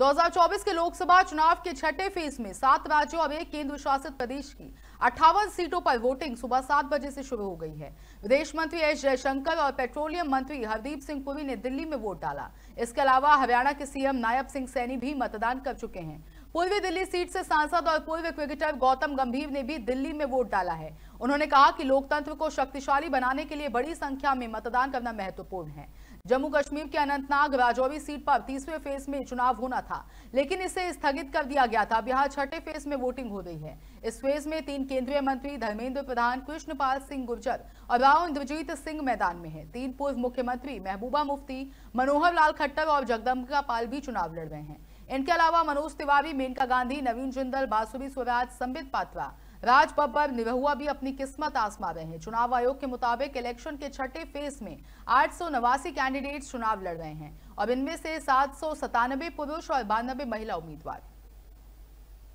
2024 के लोकसभा चुनाव के छठे फेज में सात राज्यों और एक केंद्र शासित प्रदेश की अट्ठावन सीटों पर वोटिंग सुबह सात बजे से शुरू हो गई है विदेश मंत्री एस जयशंकर और पेट्रोलियम मंत्री हरदीप सिंह पुरी ने दिल्ली में वोट डाला इसके अलावा हरियाणा के सीएम नायब सिंह सैनी भी मतदान कर चुके हैं पूर्वी दिल्ली सीट से सांसद और पूर्व क्रिकेटर गौतम गंभीर ने भी दिल्ली में वोट डाला है उन्होंने कहा कि लोकतंत्र को शक्तिशाली बनाने के लिए बड़ी संख्या में मतदान करना महत्वपूर्ण है जम्मू कश्मीर के अनंतनाग राजौरी सीट पर तीसरे फेज में चुनाव होना था लेकिन इसे स्थगित कर दिया गया था अब यहाँ छठे फेज में वोटिंग हो रही है इस फेज में तीन केंद्रीय मंत्री धर्मेंद्र प्रधान कृष्णपाल सिंह गुर्जर और राव इंद्रजीत सिंह मैदान में हैं। तीन पूर्व मुख्यमंत्री महबूबा मुफ्ती मनोहर लाल खट्टर और जगदम्बिका पाल भी चुनाव लड़ रहे हैं इनके अलावा मनोज तिवारी मेनका गांधी नवीन जिंदल बासुबी स्वराज संबित पात्रा राज बब्बर निरहुआ भी अपनी किस्मत आसमा रहे हैं चुनाव आयोग के मुताबिक इलेक्शन के छठे फेज में आठ कैंडिडेट चुनाव लड़ रहे हैं और इनमें से सात पुरुष और बानबे महिला उम्मीदवार